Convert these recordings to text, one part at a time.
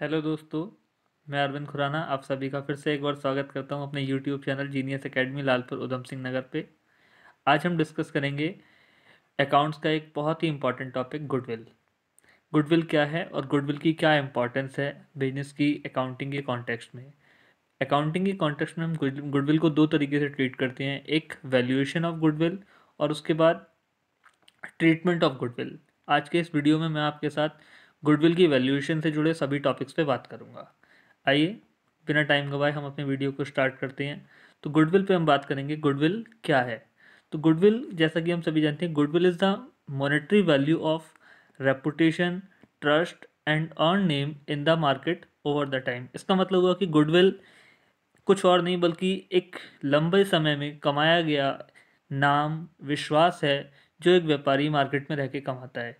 hello दोस्तों मैं अरविंद खुराना आप सभी का फिर से एक बार स्वागत करता हूं अपने YouTube channel genius academy Lalpur Udham Singh Nagar पे आज हम डिस्कस करेंगे अकाउंट्स का एक बहुत ही इंपॉर्टेंट टॉपिक गुडविल गुडविल क्या है और गुडविल की क्या इंपॉर्टेंस है बिजनेस की अकाउंटिंग के कॉन्टेक्स्ट में अकाउंटिंग के कॉन्टेक्स्ट में हम गुडविल को दो तरीके से ट्रीट करते हैं एक वैल्यूएशन ऑफ गुडविल और उसके बाद ट्रीटमेंट ऑफ गुडविल आज के इस वीडियो में मैं आपके साथ गुडविल की वैल्यूएशन से जुड़े सभी टॉपिक्स पे बात करूँगा आइए बिना टाइम गवाए हम अपने वीडियो को स्टार्ट करते हैं तो गुडविल पे हम बात करेंगे गुडविल क्या है तो गुडविल जैसा कि हम सभी जानते हैं goodwill is the monetary value of reputation trust and earn name in the market over the time इसका मतलब हुआ कि गुडविल कुछ और नहीं बल्कि एक लंबे समय में कमाया गया नाम विश्वास है जो एक व्यापारी मार्केट में रह के कमाता है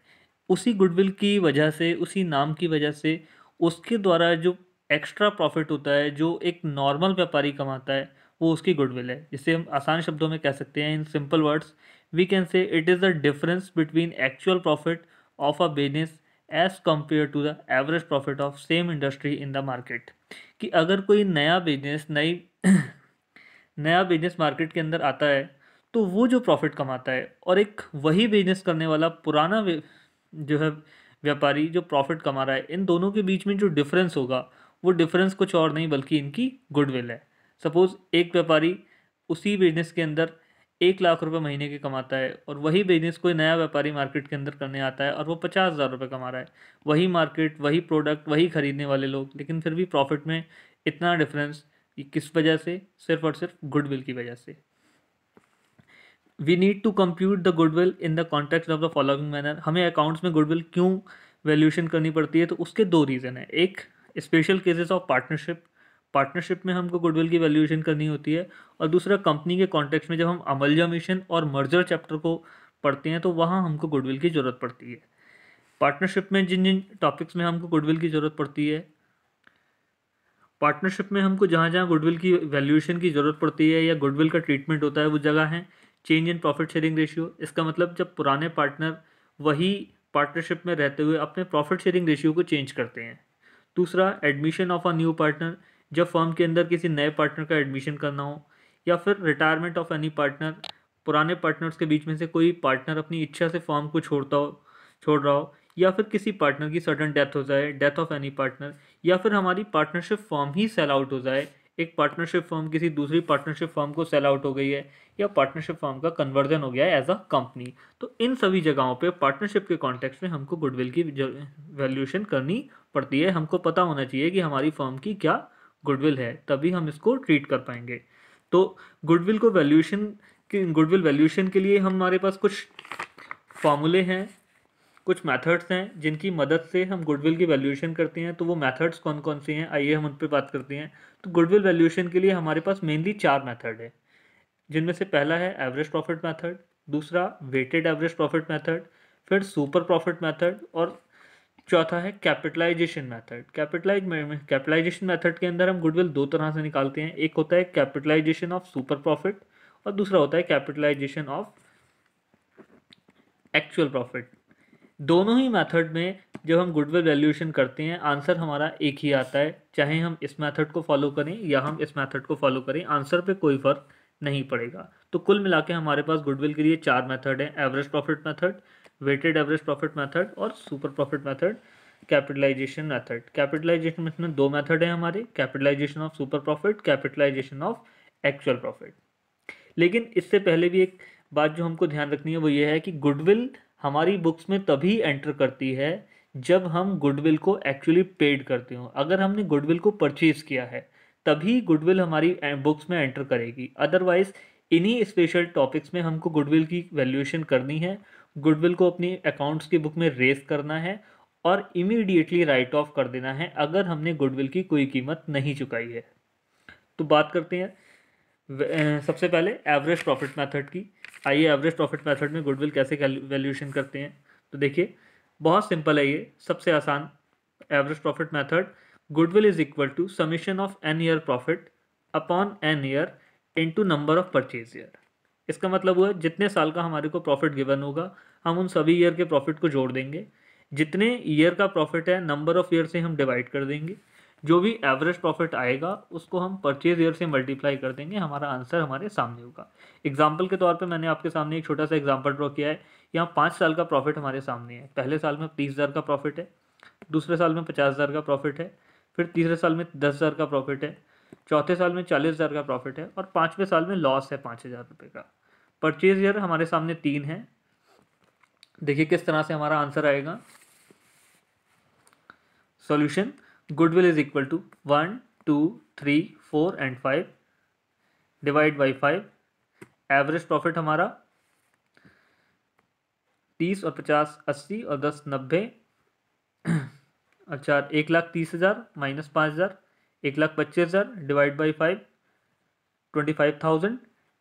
उसी गुडविल की वजह से उसी नाम की वजह से उसके द्वारा जो एक्स्ट्रा प्रॉफिट होता है जो एक नॉर्मल व्यापारी कमाता है वो उसकी गुडविल है जिसे हम आसान शब्दों में कह सकते हैं in simple words we can say it is the difference between actual profit of a business as compare to the average profit of same industry in the market कि अगर कोई नया बिजनेस नई नया बिजनेस मार्केट के अंदर आता है तो वो जो प्रॉफिट कमाता है और एक वही बिजनेस करने वाला पुराना जो है व्यापारी जो प्रॉफिट कमा रहा है इन दोनों के बीच में जो डिफरेंस होगा वो डिफरेंस कुछ और नहीं बल्कि इनकी गुडविल है सपोज़ एक व्यापारी उसी बिजनेस के अंदर एक लाख रुपए महीने के कमाता है और वही बिजनेस कोई नया व्यापारी मार्केट के अंदर करने आता है और वो पचास हज़ार रुपये कमा रहा है वही मार्केट वही प्रोडक्ट वही ख़रीदने वाले लोग लेकिन फिर भी प्रॉफिट में इतना डिफरेंस किस वजह से सिर्फ और सिर्फ गुडविल की वजह से we need to compute the goodwill in the context of the following manner हमें अकाउंट्स में गुडविल क्यों वैल्यूशन करनी पड़ती है तो उसके दो रीज़न है एक special cases of partnership partnership में हमको गुडविल की वैल्यूएशन करनी होती है और दूसरा कंपनी के कॉन्टेक्स्ट में जब हम अमलजमेशन और मर्जर चैप्टर को पढ़ते हैं तो वहाँ हमको गुडविल की ज़रूरत पड़ती है पार्टनरशिप में जिन जिन टॉपिक्स में हमको गुडविल की ज़रूरत पड़ती है पार्टनरशिप में हमको जहाँ जहाँ गुडविल की वैल्यूएशन की ज़रूरत पड़ती है या गुडविल का ट्रीटमेंट होता है वो जगह हैं change in profit sharing ratio इसका मतलब जब पुराने पार्टनर वही पार्टनरशिप में रहते हुए अपने प्रॉफिट शेयरिंग रेशियो को चेंज करते हैं दूसरा admission of a new partner जब फर्म के अंदर किसी नए पार्टनर का एडमिशन करना हो या फिर रिटायरमेंट ऑफ एनी पार्टनर पुराने पार्टनर्स के बीच में से कोई पार्टनर अपनी इच्छा से फॉर्म को छोड़ता हो छोड़ रहा हो या फिर किसी पार्टनर की सडन डेथ हो जाए डेथ ऑफ एनी पार्टनर या फिर हमारी पार्टनरशिप फॉर्म ही सेल आउट हो जाए एक पार्टनरशिप फर्म किसी दूसरी पार्टनरशिप फर्म को सेल आउट हो गई है या पार्टनरशिप फर्म का कन्वर्जन हो गया है एज अ कंपनी तो इन सभी जगहों पे पार्टनरशिप के कॉन्टेक्स्ट में हमको गुडविल की वैल्यूएशन करनी पड़ती है हमको पता होना चाहिए कि हमारी फर्म की क्या गुडविल है तभी हम इसको ट्रीट कर पाएंगे तो गुडविल को वैल्यूएशन गुडविल वैल्यूएशन के लिए हमारे पास कुछ फॉर्मूले हैं कुछ मेथड्स हैं जिनकी मदद से हम गुडविल की वैल्यूएशन करते हैं तो वो मेथड्स कौन कौन से हैं आइए हम उन पर बात करते हैं तो गुडविल वैल्यूएशन के लिए हमारे पास मेनली चार मेथड है जिनमें से पहला है एवरेज प्रॉफिट मेथड दूसरा वेटेड एवरेज प्रॉफिट मेथड फिर सुपर प्रॉफिट मेथड और चौथा है capitalisation method capitalise capitalisation method के अंदर हम गुडविल दो तरह से निकालते हैं एक होता है कैपिटलाइजेशन ऑफ सुपर प्रॉफिट और दूसरा होता है कैपिटलाइजेशन ऑफ एक्चुअल प्रॉफिट दोनों ही मेथड में जब हम गुडविल वैल्यूएशन करते हैं आंसर हमारा एक ही आता है चाहे हम इस मेथड को फॉलो करें या हम इस मेथड को फॉलो करें आंसर पे कोई फ़र्क नहीं पड़ेगा तो कुल मिला के हमारे पास गुडविल के लिए चार मेथड हैं average profit method weighted average profit method और super profit method capitalisation method capitalisation में दो मेथड हैं हमारे capitalisation of super profit capitalisation of actual profit लेकिन इससे पहले भी एक बात जो हमको ध्यान रखनी है वो ये है कि गुडविल हमारी बुक्स में तभी एंटर करती है जब हम गुडविल को एक्चुअली पेड करते हो अगर हमने गुडविल को परचेज किया है तभी गुडविल हमारी बुक्स में एंटर करेगी अदरवाइज इन्हीं स्पेशल टॉपिक्स में हमको गुडविल की वैल्यूएशन करनी है गुडविल को अपनी अकाउंट्स की बुक में रेस करना है और इमीडिएटली राइट ऑफ कर देना है अगर हमने गुडविल की कोई कीमत नहीं चुकाई है तो बात करते हैं सबसे पहले एवरेज प्रॉफिट मेथड की आइए एवरेज प्रॉफिट मेथड में गुडविल कैसे वैल्यूएशन करते हैं तो देखिए बहुत सिंपल है ये सबसे आसान average profit method goodwill is equal to summation of n year profit upon n year into number of purchase year इसका मतलब हुआ जितने साल का हमारे को प्रॉफिट गिवन होगा हम उन सभी ईयर के प्रॉफिट को जोड़ देंगे जितने ईयर का प्रॉफिट है नंबर ऑफ ईयर से हम डिवाइड कर देंगे जो भी एवरेज प्रॉफिट आएगा उसको हम परचेज ईयर से मल्टीप्लाई कर देंगे हमारा आंसर हमारे सामने होगा एग्जाम्पल के तौर पर मैंने आपके सामने एक छोटा सा एग्जाम्पल ड्रॉ किया है यहाँ पाँच साल का प्रॉफिट हमारे सामने है पहले साल में तीस हज़ार का प्रॉफिट है दूसरे साल में पचास हज़ार का प्रॉफिट है फिर तीसरे साल में दस हज़ार का प्रॉफिट है चौथे साल में चालीस हज़ार का प्रॉफिट है और पाँचवें साल में लॉस है पाँच हज़ार रुपये का परचेज ईयर हमारे सामने तीन है देखिए किस तरह से हमारा आंसर आएगा solution goodwill is equal to 1 2 3 4 and 5 divide by 5 average profit हमारा 30 और 50 80 और 10 नब्बे अच्छा एक लाख तीस हज़ार माइनस पाँच हज़ार एक लाख पच्चीस हज़ार divide by five twenty five thousand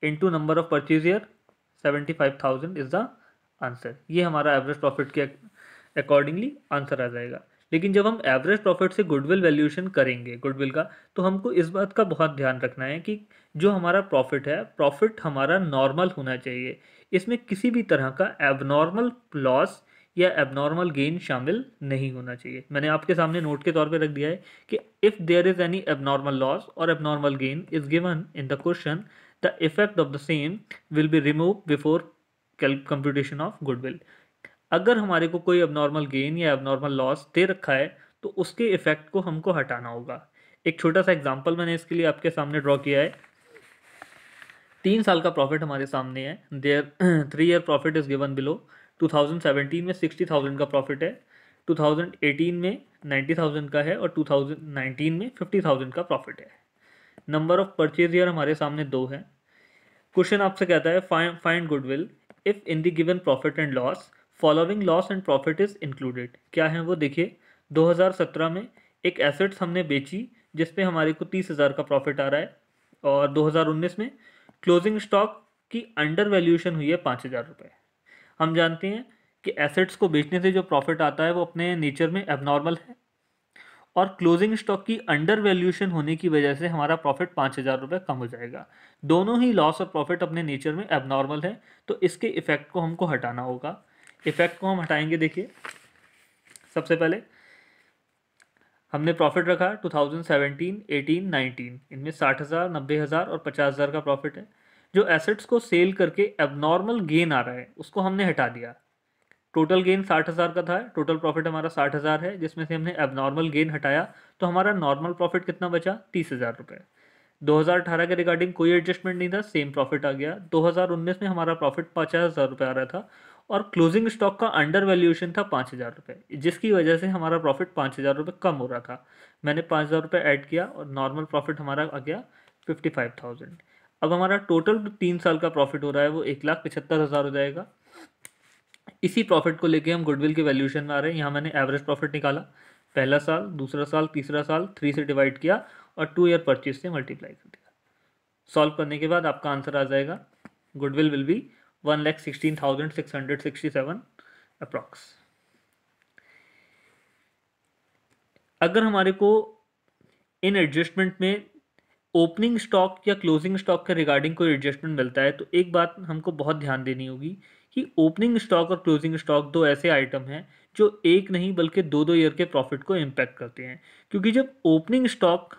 into number of purchase year seventy five thousand is the answer ये हमारा एवरेज प्रॉफिट के अकॉर्डिंगली आंसर आ जाएगा लेकिन जब हम एवरेज प्रॉफिट से गुडविल वैल्यूएशन करेंगे गुडविल का तो हमको इस बात का बहुत ध्यान रखना है कि जो हमारा प्रॉफिट है प्रॉफिट हमारा नॉर्मल होना चाहिए इसमें किसी भी तरह का एबनॉर्मल लॉस या एबनॉर्मल गेन शामिल नहीं होना चाहिए मैंने आपके सामने नोट के तौर पर रख दिया है कि if there is any abnormal loss और abnormal gain is given in the question the effect of the same will be remove before computation of goodwill अगर हमारे को कोई अबनॉर्मल गेन या अबनॉर्मल लॉस दे रखा है तो उसके इफेक्ट को हमको हटाना होगा एक छोटा सा एग्जाम्पल मैंने इसके लिए आपके सामने ड्रॉ किया है तीन साल का प्रॉफिट हमारे सामने है there three year profit is given below 2017 में 60,000 का प्रॉफिट है 2018 में 90,000 का है और 2019 में 50,000 का प्रॉफिट है नंबर ऑफ परचेज ईयर हमारे सामने दो है क्वेश्चन आपसे कहता है find goodwill if in the given profit and loss following loss and profit is included क्या है वो देखिए 2017 में एक एसेट्स हमने बेची जिस पे हमारे को तीस हज़ार का प्रॉफिट आ रहा है और 2019 में क्लोजिंग स्टॉक की अंडर वैल्यूशन हुई है पाँच हज़ार रुपये हम जानते हैं कि एसेट्स को बेचने से जो प्रॉफिट आता है वो अपने नेचर में एबनॉर्मल है और क्लोजिंग स्टॉक की अंडर वैल्यूशन होने की वजह से हमारा प्रॉफिट पाँच हज़ार रुपये कम हो जाएगा दोनों ही लॉस और प्रॉफिट अपने नेचर में एबनॉर्मल है तो इसके इफेक्ट को हमको हटाना होगा इफेक्ट को हम हटाएंगे देखिए सबसे पहले हमने प्रॉफिट रखा 2017, 18, 19 इनमें साठ हज़ार नब्बे हज़ार और पचास हज़ार का प्रॉफिट है जो एसेट्स को सेल करके एबनॉर्मल गेन आ रहा है उसको हमने हटा दिया टोटल गेन साठ हज़ार का था टोटल प्रॉफिट हमारा साठ हज़ार है जिसमें से हमने एबनॉर्मल गेन हटाया तो हमारा नॉर्मल प्रॉफिट कितना बचा तीस हज़ार रुपये अठारह के रिगार्डिंग कोई एडजस्टमेंट नहीं था सेम प्रॉफिट आ गया उन्नीस में हमारा प्रॉफिट पचास हज़ार रुपये आ रहा था और क्लोजिंग स्टॉक का अंडर वैल्यूएशन था पाँच हज़ार रुपये जिसकी वजह से हमारा प्रॉफिट पाँच हज़ार रुपये कम हो रहा था मैंने पाँच हज़ार रुपये ऐड किया और नॉर्मल प्रॉफिट हमारा आ गया फिफ्टी फाइव थाउजेंड अब हमारा टोटल तीन साल का प्रॉफिट हो रहा है वो एक लाख पचहत्तर हज़ार हो जाएगा इसी प्रॉफिट को लेके हम गुडविल के वैल्यूएशन में आ रहे हैं यहाँ मैंने एवरेज प्रॉफिट निकाला पहला साल दूसरा साल तीसरा साल थ्री से डिवाइड किया और टू ईयर परचेज से मल्टीप्लाई कर दिया सॉल्व करने के बाद आपका आंसर आ जाएगा goodwill will be one lakh sixteen thousand six hundred sixty seven approx अगर हमारे को इन एडजस्टमेंट में ओपनिंग स्टॉक या क्लोजिंग स्टॉक के रिगार्डिंग कोई एडजस्टमेंट मिलता है तो एक बात हमको बहुत ध्यान देनी होगी कि ओपनिंग स्टॉक और क्लोजिंग स्टॉक दो ऐसे आइटम हैं जो एक नहीं बल्कि दो दो ईयर के प्रॉफिट को इम्पैक्ट करते हैं क्योंकि जब ओपनिंग स्टॉक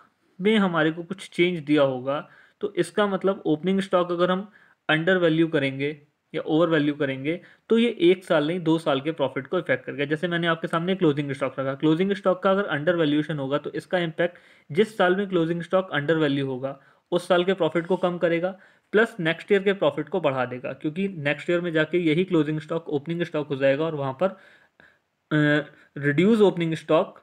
में हमारे को कुछ चेंज दिया होगा तो इसका मतलब ओपनिंग स्टॉक अगर हम अंडर वैल्यू करेंगे या ओवर वैल्यू करेंगे तो ये एक साल नहीं दो साल के प्रॉफिट को इफेक्ट करेगा जैसे मैंने आपके सामने क्लोजिंग स्टॉक रखा क्लोजिंग स्टॉक का अगर अंडर वैल्यूएशन होगा तो इसका इम्पैक्ट जिस साल में क्लोजिंग स्टॉक अंडर वैल्यू होगा उस साल के प्रॉफिट को कम करेगा प्लस नेक्स्ट ईयर के प्रॉफिट को बढ़ा देगा क्योंकि नेक्स्ट ईयर में जाके यही क्लोजिंग स्टॉक ओपनिंग स्टॉक हो जाएगा और वहाँ पर reduce opening stock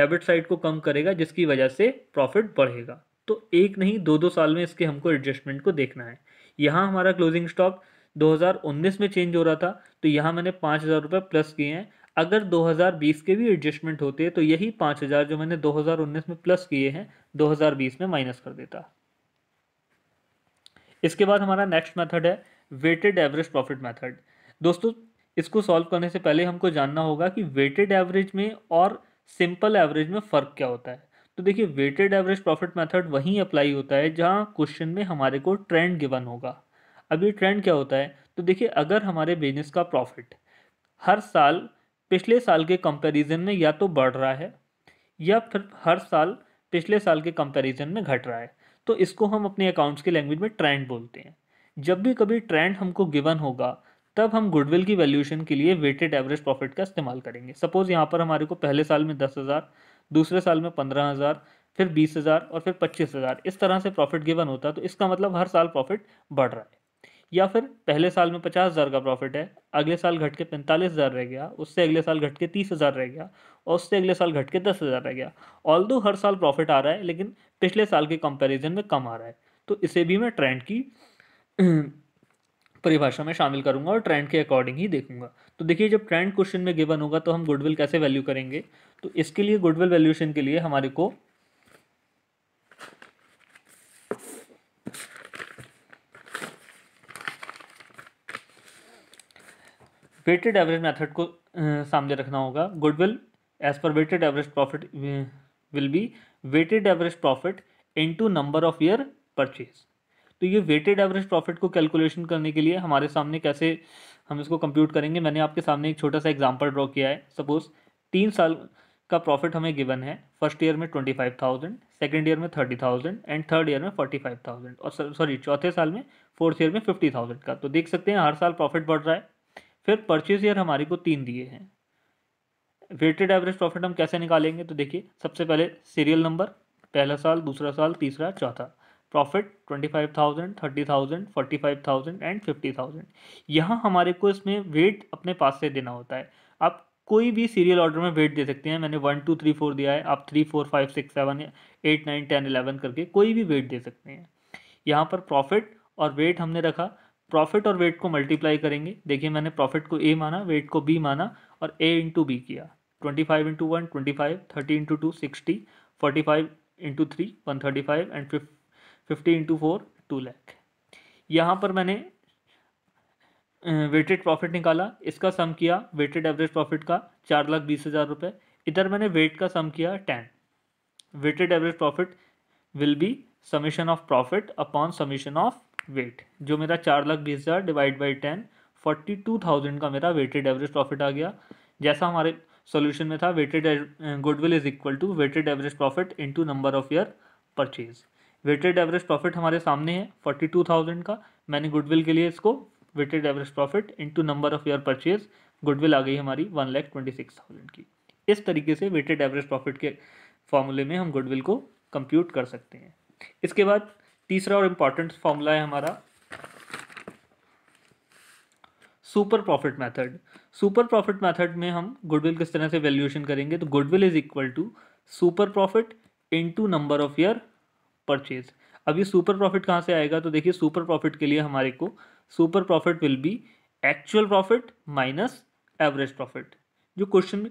debit side को कम करेगा जिसकी वजह से प्रॉफिट बढ़ेगा तो एक नहीं दो दो साल में इसके हमको एडजस्टमेंट को देखना है यहाँ हमारा क्लोजिंग स्टॉक 2019 में चेंज हो रहा था तो यहाँ मैंने पाँच हज़ार रुपये प्लस किए हैं अगर 2020 के भी एडजस्टमेंट होते तो यही पाँच हज़ार जो मैंने 2019 में प्लस किए हैं 2020 में माइनस कर देता इसके बाद हमारा नेक्स्ट मेथड है वेटेड एवरेज प्रॉफिट मेथड दोस्तों इसको सॉल्व करने से पहले हमको जानना होगा कि वेटेड एवरेज में और सिंपल एवरेज में फ़र्क क्या होता है तो देखिए वेटेड एवरेज प्रॉफिट मेथड वहीं अप्लाई होता है जहां क्वेश्चन में हमारे को ट्रेंड गिवन होगा अभी ट्रेंड क्या होता है तो देखिए अगर हमारे बिजनेस का प्रॉफिट हर साल पिछले साल के कंपैरिजन में या तो बढ़ रहा है या फिर हर साल पिछले साल के कंपैरिजन में घट रहा है तो इसको हम अपने अकाउंट्स की लैंग्वेज में ट्रेंड बोलते हैं जब भी कभी ट्रेंड हमको गिवन होगा तब हम गुडविल की वैल्यूएशन के लिए वेटेड एवरेज प्रॉफिट का इस्तेमाल करेंगे सपोज़ यहाँ पर हमारे को पहले साल में दस हज़ार दूसरे साल में पंद्रह हज़ार फिर बीस हज़ार और फिर पच्चीस हज़ार इस तरह से प्रॉफिट गिवन होता है तो इसका मतलब हर साल प्रॉफिट बढ़ रहा है या फिर पहले साल में पचास हज़ार का प्रॉफिट है अगले साल घट के पैंतालीस हज़ार रह गया उससे अगले साल घट के तीस हज़ार रह गया और उससे अगले साल घट के दस हज़ार रह गया ऑल दो हर साल प्रॉफिट आ रहा है लेकिन पिछले साल के कंपैरिजन में कम आ रहा है तो इसे भी मैं ट्रेंड की परिभाषा में शामिल करूंगा और ट्रेंड के अकॉर्डिंग ही देखूंगा तो देखिए जब ट्रेंड क्वेश्चन में गिवन होगा तो हम गुडविल कैसे वैल्यू करेंगे तो इसके लिए गुडविल वैल्यूशन के लिए हमारे को वेटेड एवरेज मेथड को सामने रखना होगा goodwill as per weighted average profit will be weighted average profit into number of year purchase तो ये वेटेड एवरेज प्रॉफिट को कैलकुलेशन करने के लिए हमारे सामने कैसे हम इसको कंप्यूट करेंगे मैंने आपके सामने एक छोटा सा एग्जाम्पल ड्रॉ किया है सपोज तीन साल का प्रॉफिट हमें गिवन है फर्स्ट ईयर में twenty five thousand second year में thirty thousand and third year में फोर्टी फाइव थाउजेंड और सॉरी चौथे साल में फोर्थ ईयर में फिफ्टी थाउजेंड का तो देख सकते हैं हर साल प्रॉफिट बढ़ रहा है फिर परचेज ईयर हमारे को तीन दिए हैं वेटेड एवरेज प्रॉफिट हम कैसे निकालेंगे तो देखिए सबसे पहले सीरियल नंबर पहला साल दूसरा साल तीसरा चौथा profit twenty five thousand thirty thousand forty five thousand and fifty thousand यहाँ हमारे को इसमें वेट अपने पास से देना होता है आप कोई भी सीरियल ऑर्डर में वेट दे सकते हैं मैंने वन टू थ्री फोर दिया है आप three four five six seven eight nine ten eleven करके कोई भी वेट दे सकते हैं यहाँ पर प्रॉफिट और वेट हमने रखा प्रॉफिट और वेट को मल्टीप्लाई करेंगे देखिए मैंने प्रॉफिट को ए माना वेट को बी माना और ए इंटू बी किया twenty five into one twenty five thirty into two sixty forty five into three one thirty five and fifty into four two lakh यहाँ पर मैंने वेटेड प्रॉफिट निकाला इसका सम किया वेटेड एवरेज प्रॉफिट का चार लाख बीस हज़ार रुपये इधर मैंने वेट का सम किया ten weighted average profit will be summation of profit upon summation of weight जो मेरा चार लाख बीस हज़ार divide by ten forty two thousand का मेरा वेटेड एवरेज प्रॉफिट आ गया जैसा हमारे सॉल्यूशन में था weighted goodwill is equal to weighted average profit into number of year purchase weighted average profit हमारे सामने है फोर्टी टू थाउजेंड का मैंने गुडविल के लिए इसको weighted average profit to number of year purchase goodwill आ गई हमारी one lakh twenty six thousand की इस तरीके से वेटेड एवरेज प्रॉफिट के फॉर्मूले में हम गुडविल को कंप्यूट कर सकते हैं इसके बाद तीसरा और इम्पॉर्टेंट फॉर्मूला है हमारा super profit method super profit method में हम गुडविल किस तरह से वैल्यूएशन करेंगे तो goodwill is equal to super profit into number of year purchase अब ये सुपर प्रॉफिट कहाँ से आएगा तो देखिए सुपर प्रॉफिट के लिए हमारे को super profit will be actual profit minus average profit जो क्वेश्चन में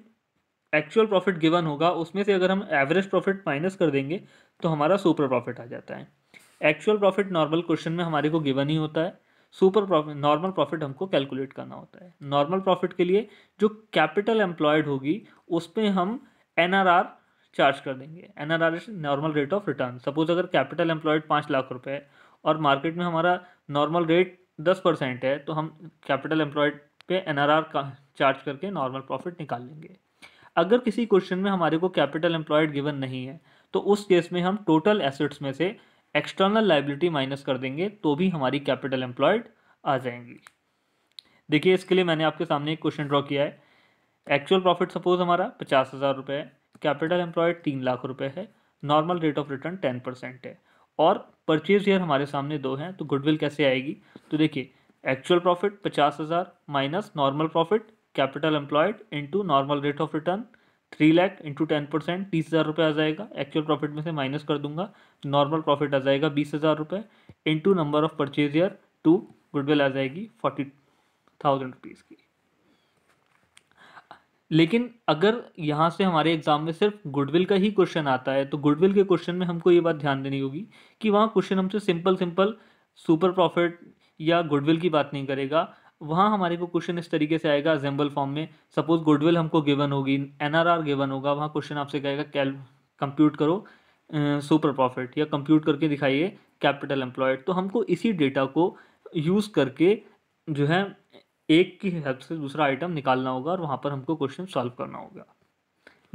एक्चुअल प्रॉफिट गिवन होगा उसमें से अगर हम एवरेज प्रॉफिट माइनस कर देंगे तो हमारा सुपर प्रॉफिट आ जाता है एक्चुअल प्रॉफिट नॉर्मल क्वेश्चन में हमारे को गिवन ही होता है सुपर प्रॉफिट नॉर्मल प्रॉफिट हमको कैलकुलेट करना होता है नॉर्मल प्रॉफिट के लिए जो कैपिटल एम्प्लॉयड होगी उस पर हम एन चार्ज कर देंगे N R R normal rate of return suppose अगर कैपिटल एम्प्लॉयड पाँच लाख रुपए है और मार्केट में हमारा नॉर्मल रेट दस परसेंट है तो हम कैपिटल एम्प्लॉयड पे एन आर आर का चार्ज करके नॉर्मल प्रॉफिट निकाल लेंगे अगर किसी क्वेश्चन में हमारे को कैपिटल एम्प्लॉयड गिवन नहीं है तो उस केस में हम टोटल एसेट्स में से एक्सटर्नल लाइबिलिटी माइनस कर देंगे तो भी हमारी कैपिटल एम्प्लॉयड आ जाएंगी देखिए इसके लिए मैंने आपके सामने एक क्वेश्चन ड्रॉ किया है एक्चुअल प्रॉफिट सपोज हमारा पचास हज़ार रुपये है कैपिटल एम्प्लॉयड तीन लाख रुपये है normal rate of return ten percent है और परचेज ईयर हमारे सामने दो हैं तो गुडविल कैसे आएगी तो देखिए एक्चुअल प्रॉफिट पचास हज़ार minus normal profit capital employed into normal rate of return three lakh into ten percent तीस हज़ार रुपये आ जाएगा एक्चुअल प्रॉफिट में से माइनस कर दूंगा नॉर्मल प्रॉफिट आ जाएगा बीस हज़ार रुपये into number of purchase year two goodwill आ जाएगी फोर्टी थाउजेंड रुपीज़ की लेकिन अगर यहाँ से हमारे एग्जाम में सिर्फ गुडविल का ही क्वेश्चन आता है तो गुडविल के क्वेश्चन में हमको ये बात ध्यान देनी होगी कि वहाँ क्वेश्चन हमसे सिंपल सिंपल सुपर प्रॉफिट या गुडविल की बात नहीं करेगा वहाँ हमारे को क्वेश्चन इस तरीके से आएगा एग्जाम्पल फॉर्म में सपोज गुडविल हमको गिवन होगी एनआरआर गिवन होगा वहाँ क्वेश्चन आपसे कहेगा कैल कंप्यूट करो सुपर प्रॉफिट या कंप्यूट करके दिखाइए कैपिटल एम्प्लॉयड तो हमको इसी डेटा को यूज़ करके जो है एक की हेल्प से दूसरा आइटम निकालना होगा और वहाँ पर हमको क्वेश्चन सॉल्व करना होगा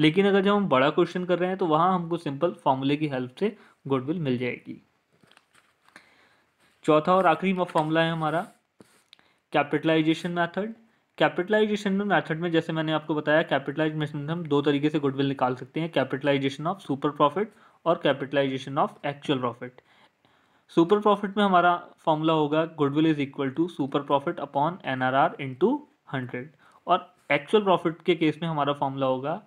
लेकिन अगर जब हम बड़ा क्वेश्चन कर रहे हैं तो वहाँ हमको सिंपल फॉर्मूले की हेल्प से गुडविल मिल जाएगी चौथा और आखिरी फॉर्मूला है हमारा कैपिटलाइजेशन मैथड कैपिटलाइजेशन मैथड में जैसे मैंने आपको बताया कैपिटलाइजेशन में हम दो तरीके से गुडविल निकाल सकते हैं कैपिटलाइजेशन ऑफ सुपर प्रॉफिट और capitalisation of actual profit super profit में हमारा फॉर्मूला होगा goodwill is equal to super profit upon N R R into hundred और एक्चुअल प्रॉफिट के केस में हमारा फॉर्मूला होगा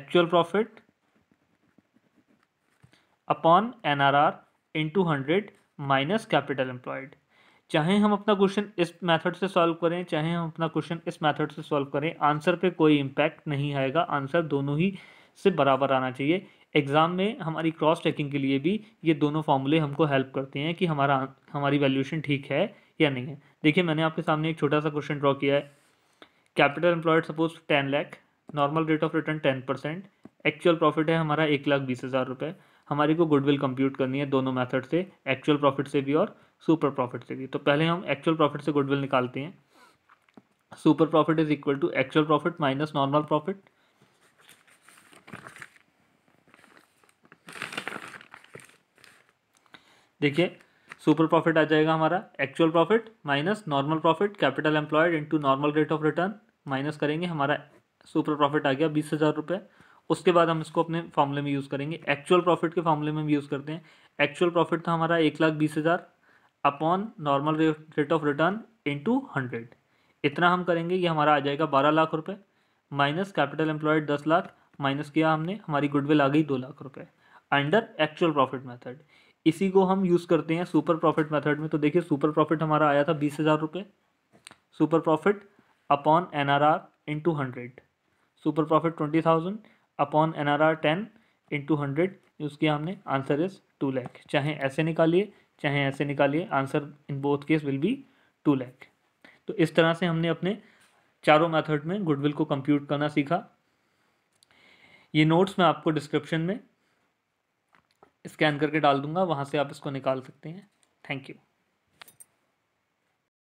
actual profit upon N R R into hundred minus capital employed चाहे हम अपना क्वेश्चन इस मेथड से सॉल्व करें चाहे हम अपना क्वेश्चन इस मेथड से सॉल्व करें आंसर पे कोई इम्पैक्ट नहीं आएगा आंसर दोनों ही से बराबर आना चाहिए एग्ज़ाम में हमारी क्रॉस चेकिंग के लिए भी ये दोनों फॉर्मूले हमको हेल्प करते हैं कि हमारा हमारी वैल्यूशन ठीक है या नहीं है देखिए मैंने आपके सामने एक छोटा सा क्वेश्चन ड्रॉ किया है capital employed suppose ten lakh normal rate of return ten percent actual profit है हमारा एक लाख बीस हज़ार रुपये हमारे को गुडविल कंप्यूट करनी है दोनों मेथड से एक्चुअल प्रॉफिट से भी और सुपर प्रॉफिट से भी तो पहले हम एक्चुअल प्रॉफिट से गुडविल निकालते हैं super profit is equal to actual profit minus normal profit देखिए सुपर प्रॉफिट आ जाएगा हमारा actual profit minus normal profit capital employed into normal rate of return minus करेंगे हमारा सुपर प्रॉफिट आ गया बीस हज़ार रुपये उसके बाद हम इसको अपने फॉर्मूले में यूज़ करेंगे एक्चुअल प्रॉफिट के फॉर्मूले में हम यूज़ करते हैं एक्चुअल प्रॉफिट था हमारा एक लाख बीस हज़ार upon normal rate of return into hundred इतना हम करेंगे ये हमारा आ जाएगा बारह लाख रुपये माइनस कैपिटल एम्प्लॉयड दस लाख माइनस किया हमने हमारी गुडविल आ गई दो लाख रुपये अंडर एक्चुअल प्रॉफिट मैथड इसी को हम यूज़ करते हैं सुपर प्रॉफिट मैथड में तो देखिए सुपर प्रॉफिट हमारा आया था बीस हज़ार रुपये super profit upon N R R into hundred super profit twenty thousand upon N R R ten into hundred use किया हमने आंसर इज़ टू लैख चाहे ऐसे निकालिए चाहे ऐसे निकालिए answer in both case will be two lakh तो इस तरह से हमने अपने चारों मेथड में गुडविल को कंप्यूट करना सीखा ये नोट्स मैं आपको डिस्क्रिप्शन में स्कैन करके डाल दूंगा वहाँ से आप इसको निकाल सकते हैं थैंक यू